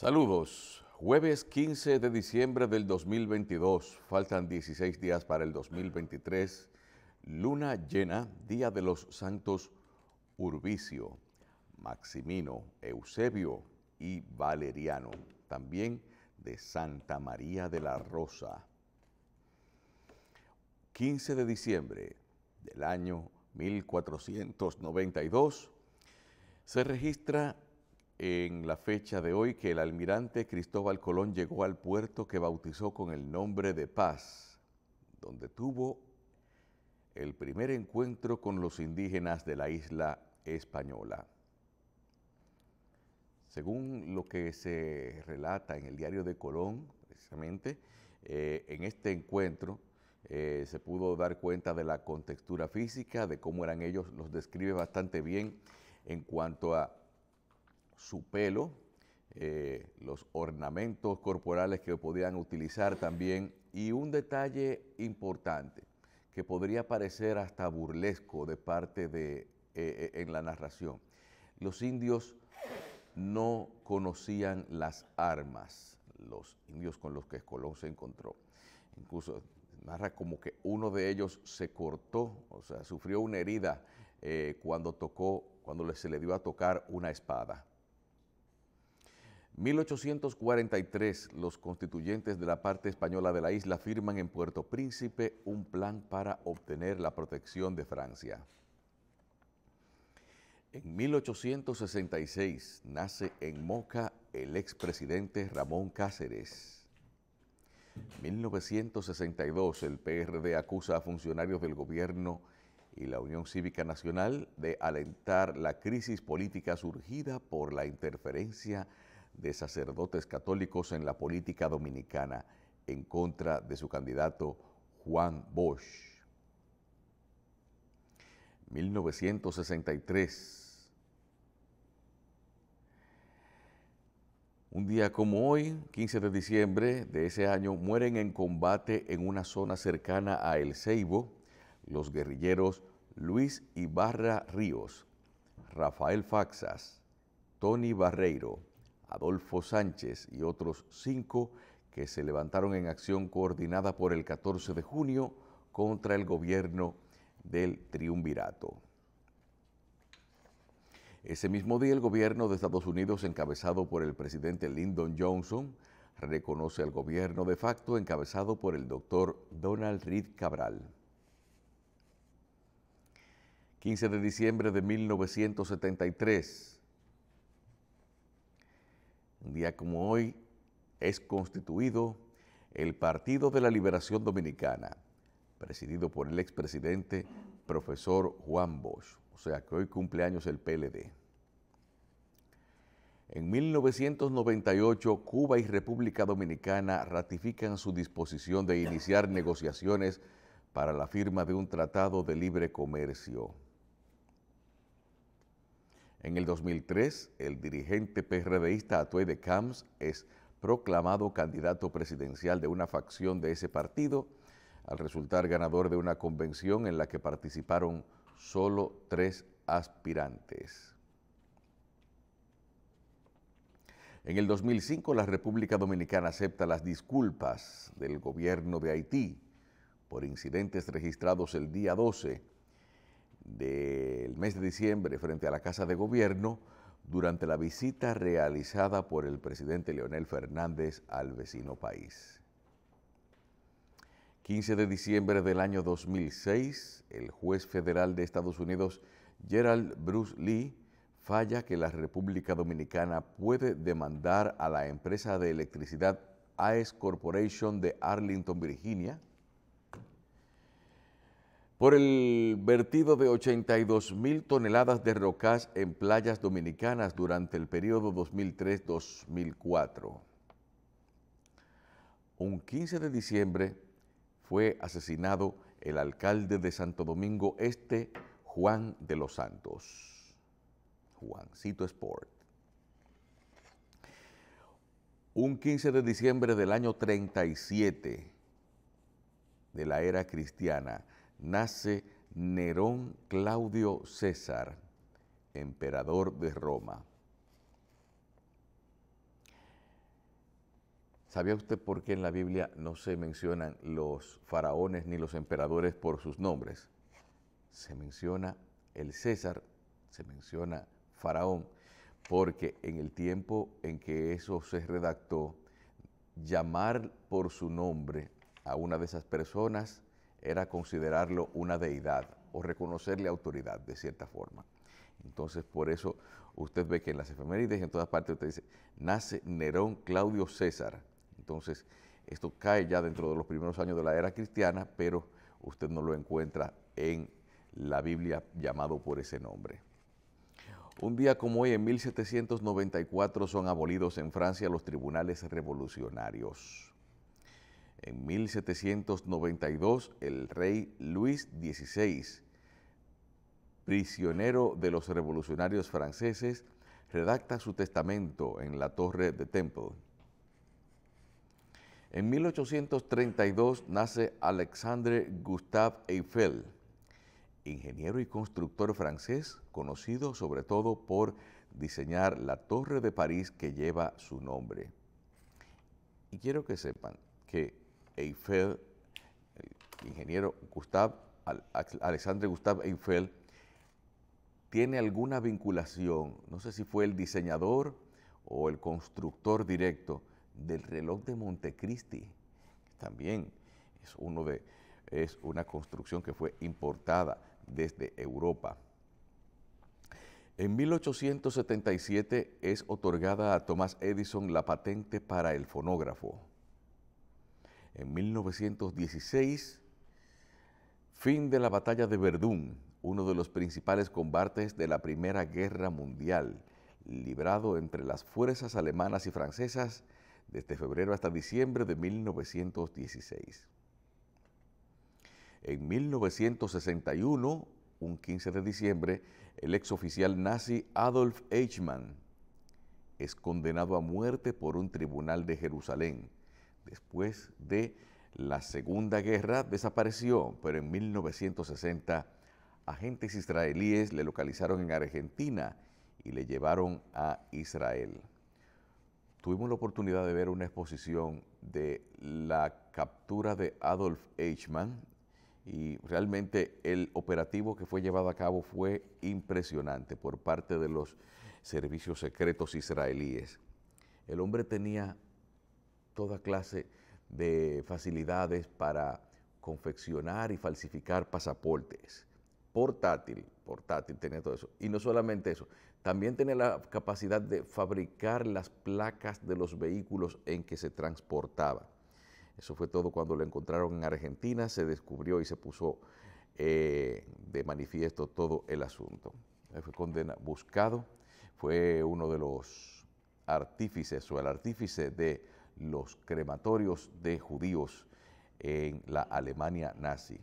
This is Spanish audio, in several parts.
Saludos. Jueves 15 de diciembre del 2022. Faltan 16 días para el 2023. Luna llena, Día de los Santos Urbicio, Maximino, Eusebio y Valeriano. También de Santa María de la Rosa. 15 de diciembre del año 1492 se registra en la fecha de hoy que el almirante Cristóbal Colón llegó al puerto que bautizó con el nombre de Paz, donde tuvo el primer encuentro con los indígenas de la isla española. Según lo que se relata en el diario de Colón, precisamente, eh, en este encuentro eh, se pudo dar cuenta de la contextura física, de cómo eran ellos, los describe bastante bien en cuanto a su pelo, eh, los ornamentos corporales que podían utilizar también y un detalle importante que podría parecer hasta burlesco de parte de eh, eh, en la narración. Los indios no conocían las armas, los indios con los que Colón se encontró. Incluso narra como que uno de ellos se cortó, o sea, sufrió una herida cuando tocó, cuando se le dio a tocar una espada. 1843, los constituyentes de la parte española de la isla firman en Puerto Príncipe un plan para obtener la protección de Francia. En 1866 nace en Moca el expresidente Ramón Cáceres. 1962 el PRD acusa a funcionarios del gobierno y la Unión Cívica Nacional de alentar la crisis política surgida por la interferencia de sacerdotes católicos en la política dominicana en contra de su candidato Juan Bosch. 1963. Un día como hoy, 15 de diciembre de ese año, mueren en combate en una zona cercana a El Ceibo los guerrilleros Luis Ibarra Ríos, Rafael Faxas, Tony Barreiro, Adolfo Sánchez y otros cinco que se levantaron en acción coordinada por el 14 de junio contra el gobierno del triunvirato. Ese mismo día el gobierno de Estados Unidos, encabezado por el presidente Lyndon Johnson, reconoce al gobierno de facto encabezado por el doctor Donald Reed Cabral. 15 de diciembre de 1973, un día como hoy es constituido el Partido de la Liberación Dominicana, presidido por el expresidente profesor Juan Bosch. O sea que hoy cumple años el PLD. En 1998, Cuba y República Dominicana ratifican su disposición de iniciar negociaciones para la firma de un tratado de libre comercio. En el 2003, el dirigente PRDista Atue de Camps es proclamado candidato presidencial de una facción de ese partido, al resultar ganador de una convención en la que participaron solo tres aspirantes. En el 2005, la República Dominicana acepta las disculpas del gobierno de Haití por incidentes registrados el día 12 del mes de diciembre frente a la Casa de Gobierno durante la visita realizada por el presidente Leonel Fernández al vecino país. 15 de diciembre del año 2006, el juez federal de Estados Unidos, Gerald Bruce Lee, falla que la República Dominicana puede demandar a la empresa de electricidad AES Corporation de Arlington, Virginia, por el vertido de 82 mil toneladas de rocas en playas dominicanas durante el periodo 2003-2004. Un 15 de diciembre fue asesinado el alcalde de Santo Domingo Este, Juan de los Santos. Juancito Sport. Un 15 de diciembre del año 37 de la era cristiana, nace Nerón Claudio César, emperador de Roma. ¿Sabía usted por qué en la Biblia no se mencionan los faraones ni los emperadores por sus nombres? Se menciona el César, se menciona faraón, porque en el tiempo en que eso se redactó, llamar por su nombre a una de esas personas era considerarlo una deidad o reconocerle autoridad de cierta forma. Entonces, por eso usted ve que en las efemérides, en todas partes, usted dice, nace Nerón Claudio César. Entonces, esto cae ya dentro de los primeros años de la era cristiana, pero usted no lo encuentra en la Biblia llamado por ese nombre. Un día como hoy, en 1794, son abolidos en Francia los tribunales revolucionarios. En 1792, el rey Luis XVI, prisionero de los revolucionarios franceses, redacta su testamento en la torre de Temple. En 1832 nace Alexandre Gustave Eiffel, ingeniero y constructor francés, conocido sobre todo por diseñar la Torre de París que lleva su nombre. Y quiero que sepan que Eiffel, eh, ingeniero Gustav, Alexandre Gustav Eiffel, tiene alguna vinculación, no sé si fue el diseñador o el constructor directo del reloj de Montecristi, también es, uno de, es una construcción que fue importada desde Europa. En 1877 es otorgada a Thomas Edison la patente para el fonógrafo en 1916, fin de la batalla de Verdún, uno de los principales combates de la Primera Guerra Mundial, librado entre las fuerzas alemanas y francesas desde febrero hasta diciembre de 1916. En 1961, un 15 de diciembre, el exoficial nazi Adolf Eichmann es condenado a muerte por un tribunal de Jerusalén después de la Segunda Guerra desapareció, pero en 1960 agentes israelíes le localizaron en Argentina y le llevaron a Israel. Tuvimos la oportunidad de ver una exposición de la captura de Adolf Eichmann y realmente el operativo que fue llevado a cabo fue impresionante por parte de los servicios secretos israelíes. El hombre tenía toda clase de facilidades para confeccionar y falsificar pasaportes. Portátil, portátil, tenía todo eso. Y no solamente eso, también tenía la capacidad de fabricar las placas de los vehículos en que se transportaba. Eso fue todo cuando lo encontraron en Argentina, se descubrió y se puso eh, de manifiesto todo el asunto. Fue condenado, buscado, fue uno de los artífices o el artífice de los crematorios de judíos en la Alemania nazi.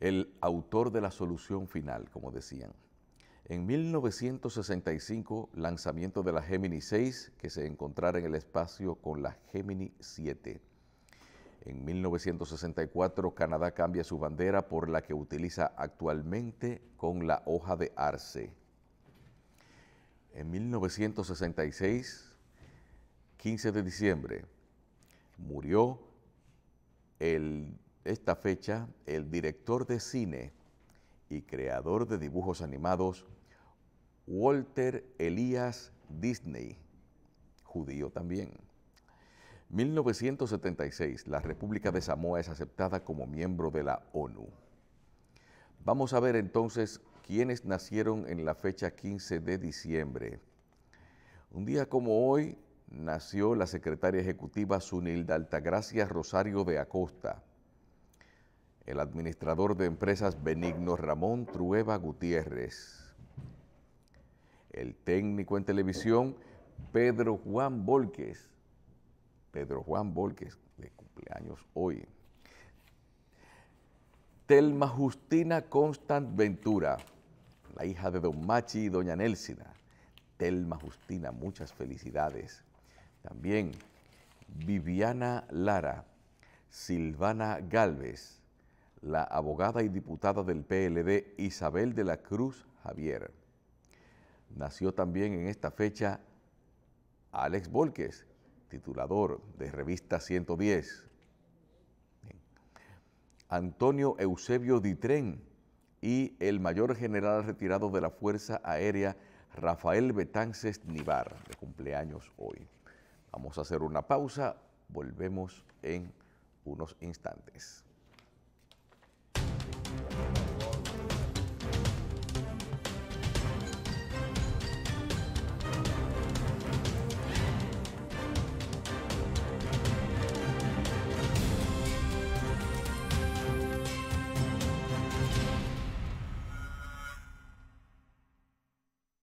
El autor de la solución final, como decían. En 1965, lanzamiento de la Gemini 6, que se encontrara en el espacio con la Gemini 7. En 1964, Canadá cambia su bandera por la que utiliza actualmente con la hoja de arce. En 1966 15 de diciembre, murió el, esta fecha el director de cine y creador de dibujos animados Walter Elias Disney, judío también. 1976, la República de Samoa es aceptada como miembro de la ONU. Vamos a ver entonces quiénes nacieron en la fecha 15 de diciembre. Un día como hoy, nació la secretaria ejecutiva Sunilda Altagracia Rosario de Acosta, el administrador de empresas Benigno Ramón Trueba Gutiérrez, el técnico en televisión Pedro Juan Volques, Pedro Juan Volques, de cumpleaños hoy. Telma Justina Constant Ventura, la hija de Don Machi y Doña Nelsina. Telma Justina, muchas felicidades. También Viviana Lara, Silvana Galvez, la abogada y diputada del PLD Isabel de la Cruz Javier. Nació también en esta fecha Alex Volques, titulador de Revista 110. Antonio Eusebio Ditren y el mayor general retirado de la Fuerza Aérea Rafael Betances Nivar, de cumpleaños hoy. Vamos a hacer una pausa, volvemos en unos instantes.